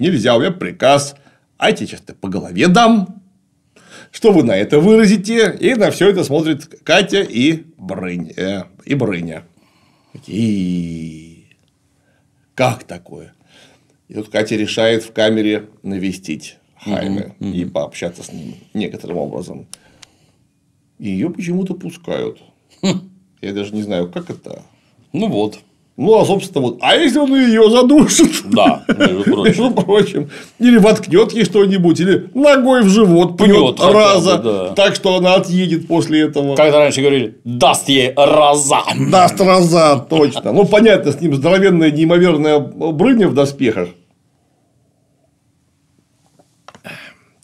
нельзя, у меня приказ, а я тебе сейчас по голове дам. Что вы на это выразите? И на все это смотрит Катя и Брынь, э, и Брыня. И как такое? И тут Катя решает в камере навестить Хайме угу, и пообщаться с ним некоторым образом. Ее почему-то пускают. Хм. Я даже не знаю, как это. Ну вот. Ну, а, собственно, вот, а если он ее задушит? Да, между прочим. Или воткнет ей что-нибудь, или ногой в живот пнет раза, так что она отъедет после этого. Как раньше говорили, даст ей раза. Даст раза, точно. Ну, понятно, с ним здоровенная неимоверная брыня в доспехах.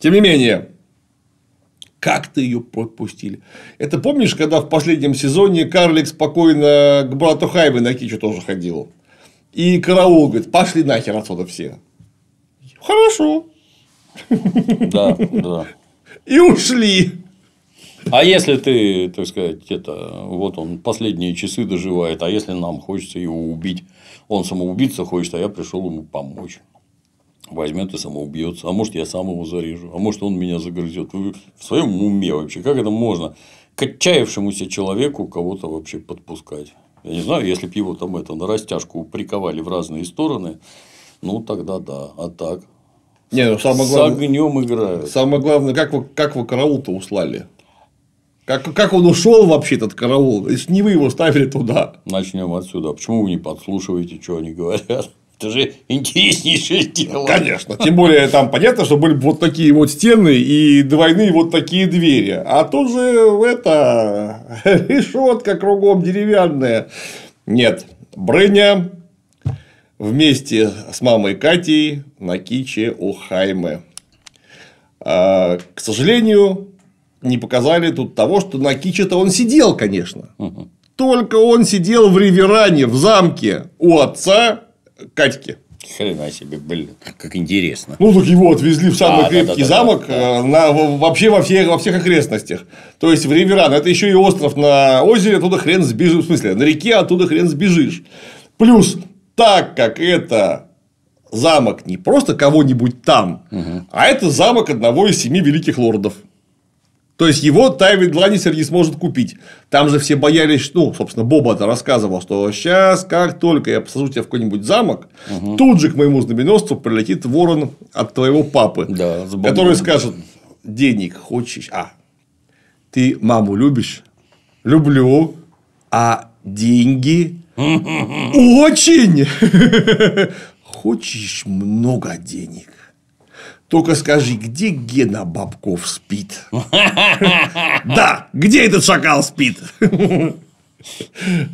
Тем не менее, как-то ее пропустили? Это помнишь, когда в последнем сезоне Карлик спокойно к брату Хайве на Кичу тоже ходил? И караул говорит, пошли нахер отсюда все. Хорошо. Да, да. И ушли. А если ты, так сказать, это, вот он последние часы доживает, а если нам хочется его убить, он самоубийца хочет, а я пришел ему помочь возьмет и самоубьется, а может, я сам его зарежу, а может, он меня загрызет. Вы в своем уме вообще, как это можно к отчаявшемуся человеку кого-то вообще подпускать? Я не знаю, если бы его там это на растяжку приковали в разные стороны, ну тогда да, а так. Не, ну, самое главное, с огнем играют. Самое главное, как вы, как вы караул-то услали? Как, как он ушел вообще этот караул? Если не вы его ставили туда. Начнем отсюда. А почему вы не подслушиваете, что они говорят? Это же интереснейшее дело. Конечно. Тем более, там понятно, что были вот такие вот стены и двойные вот такие двери. А тут же это решетка кругом деревянная. Нет. Брыня вместе с мамой Катей на киче у Хаймы. А, к сожалению, не показали тут того, что на киче-то он сидел, конечно. Только он сидел в реверане, в замке у отца Катьке. Хрена себе, блин, как интересно. Ну, так его отвезли в самый а, крепкий да, да, замок да, да. Э, на, вообще во всех, во всех окрестностях. То есть, в Риверан. Это еще и остров на озере, оттуда хрен сбежишь. В смысле, на реке оттуда хрен сбежишь. Плюс, так как это замок не просто кого-нибудь там, угу. а это замок одного из семи великих лордов. То есть, его Тайвин Гладисер не сможет купить. Там же все боялись, ну, собственно, Боба это рассказывал, что сейчас, как только я посажу тебя в какой-нибудь замок, угу. тут же к моему знаменосцу прилетит ворон от твоего папы, да, который скажет, денег хочешь, а, ты маму любишь? Люблю, а деньги очень. Хочешь много денег? Только скажи, где Гена Бабков спит? Да, где этот шакал спит?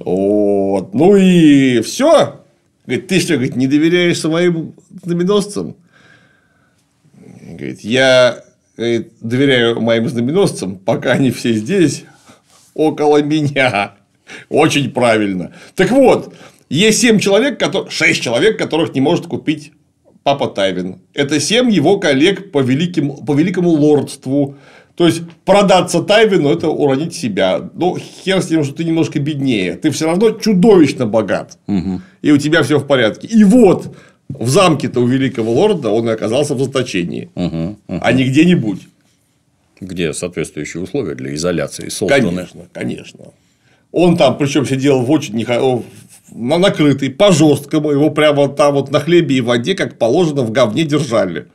Вот. Ну и все. Говорит, ты что, говорит, не доверяешь своим знаменосцам? Говорит, я говорит, доверяю моим знаменосцам, пока они все здесь, около меня. Очень правильно. Так вот, есть семь человек, шесть человек, которых не может купить папа Тайвин. Это семь его коллег по, великим, по великому лордству. То есть, продаться Тайвину – это уронить себя. Но ну, хер с тем, что ты немножко беднее. Ты все равно чудовищно богат. Угу. И у тебя все в порядке. И вот, в замке-то у великого лорда он и оказался в заточении. Угу, угу. А не где-нибудь. Где соответствующие условия для изоляции созданы. Конечно, конечно. Он там, причем сидел в очень, нех... в накрытый по-жесткому, его прямо там вот на хлебе и воде, как положено, в говне держали.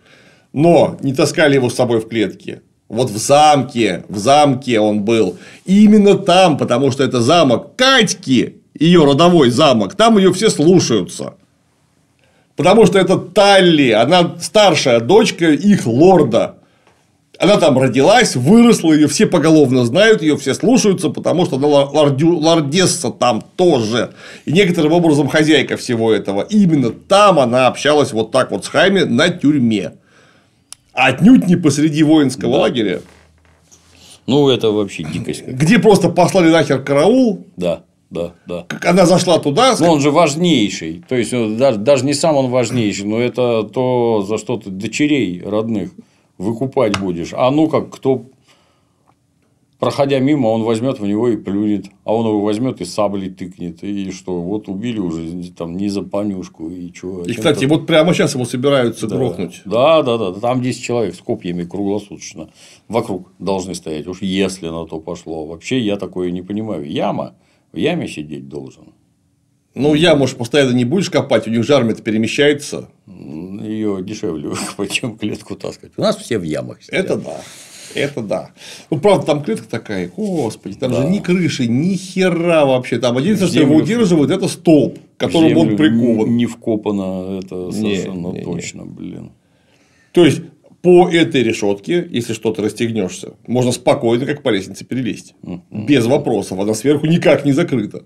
Но не таскали его с собой в клетке. Вот в замке, в замке он был. И именно там, потому что это замок Катьки, ее родовой замок, там ее все слушаются. Потому что это Талли, она старшая дочка их лорда. Она там родилась, выросла, ее все поголовно знают, ее все слушаются, потому что она лордю, лордесса там тоже. И некоторым образом хозяйка всего этого. Именно там она общалась вот так вот с Хайми на тюрьме. А отнюдь не посреди воинского да. лагеря. Ну, это вообще дикость. Где просто послали нахер караул. Да да, да. Как она зашла туда. ну он же важнейший. То есть, э, даже, даже не сам он важнейший, но это то, за что ты дочерей родных выкупать будешь. А ну как, кто проходя мимо, он возьмет в него и плюнет, а он его возьмет и саблей тыкнет, и что, вот убили уже там не за понюшку и чего. И, кстати, вот прямо сейчас его собираются да. грохнуть. Да, да, да, да, там 10 человек с копьями круглосуточно вокруг должны стоять, уж если на то пошло. Вообще, я такое не понимаю. Яма, в яме сидеть должен. Ну, ну яму же постоянно не будешь копать, у них же армия перемещается. Ну, ее дешевле, чем клетку таскать. У нас все в ямах сидят. Это да. Это да. Ну, правда, там клетка такая, господи, там да. же ни крыши, ни хера вообще. Там единственное, что его удерживают, это столб, к которому он прикован. Не вкопано, это совершенно не, не, точно, не. блин. То есть, по этой решетке, если что-то расстегнешься, можно спокойно, как по лестнице, перелезть. Без вопросов. Она сверху никак не закрыта.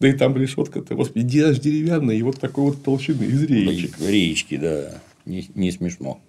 Да и там решетка-то, господи, делаешь деревянная, и вот такой вот толщины из реечек. Реечки, да. Не, не смешно.